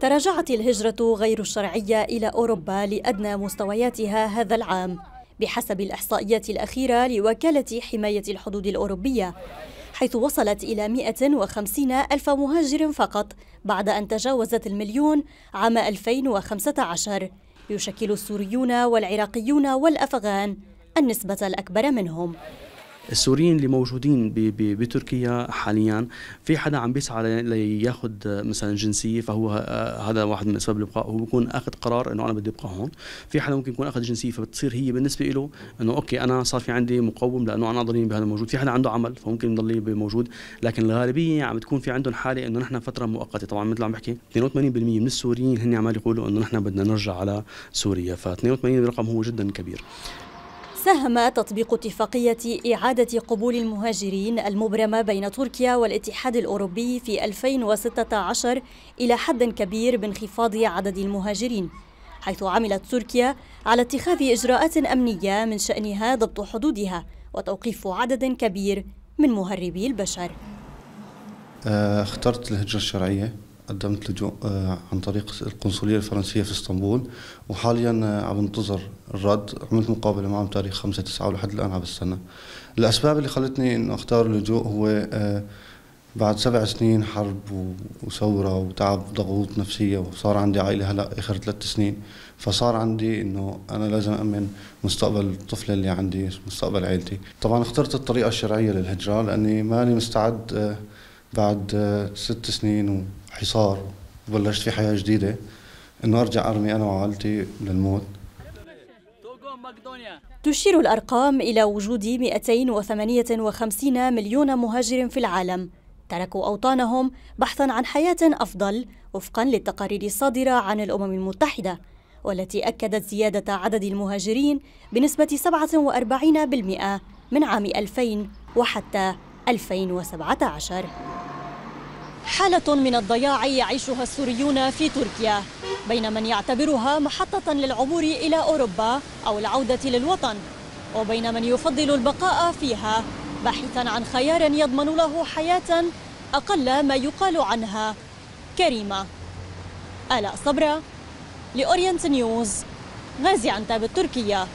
تراجعت الهجرة غير الشرعية إلى أوروبا لأدنى مستوياتها هذا العام بحسب الإحصائيات الأخيرة لوكالة حماية الحدود الأوروبية حيث وصلت إلى 150 ألف مهاجر فقط بعد أن تجاوزت المليون عام 2015 يشكل السوريون والعراقيون والأفغان النسبة الأكبر منهم السوريين اللي موجودين بتركيا حاليا في حدا عم بيسعى لياخذ مثلا جنسيه فهو هذا واحد من اسباب الابقاء هو بيكون اخذ قرار انه انا بدي ابقى هون في حدا ممكن يكون اخذ جنسيه فبتصير هي بالنسبه له انه اوكي انا صار في عندي مقوم لانه انا ضليني بهذا الموجود في حدا عنده عمل فممكن يضل موجود لكن الغالبيه عم بتكون في عندهم حاله انه نحن فتره مؤقته طبعا مثل عم بحكي 82% من السوريين هن عم يقولوا انه نحن بدنا نرجع على سوريا ف 82 رقم هو جدا كبير ساهم تطبيق اتفاقية إعادة قبول المهاجرين المبرمة بين تركيا والاتحاد الأوروبي في 2016 إلى حد كبير بانخفاض عدد المهاجرين حيث عملت تركيا على اتخاذ إجراءات أمنية من شأنها ضبط حدودها وتوقيف عدد كبير من مهربي البشر آه، اخترت الهجرة الشرعية قدمت لجوء آه، عن طريق القنصلية الفرنسية في اسطنبول وحاليا آه، عم انتظر الرد عملت مقابلة معهم تاريخ 5 9 ولحد الآن عم بستنى الأسباب اللي خلتني إنه أختار اللجوء هو آه، بعد سبع سنين حرب وثورة وتعب وضغوط نفسية وصار عندي عائلة هلا آخر ثلاث سنين فصار عندي إنه أنا لازم أمن مستقبل الطفل اللي عندي مستقبل عائلتي طبعا اخترت الطريقة الشرعية للهجرة لأني ماني مستعد بعد ست سنين حصار وبلشت في حياه جديده انه ارجع ارمي انا وعائلتي للموت تشير الارقام الى وجود 258 مليون مهاجر في العالم تركوا اوطانهم بحثا عن حياه افضل وفقا للتقارير الصادره عن الامم المتحده والتي اكدت زياده عدد المهاجرين بنسبه 47% من عام 2000 وحتى 2017 حالة من الضياع يعيشها السوريون في تركيا بين من يعتبرها محطة للعبور إلى أوروبا أو العودة للوطن وبين من يفضل البقاء فيها باحثا عن خيار يضمن له حياة أقل ما يقال عنها كريمة آلاء صبرا لأورينت نيوز غازي عنتاب التركية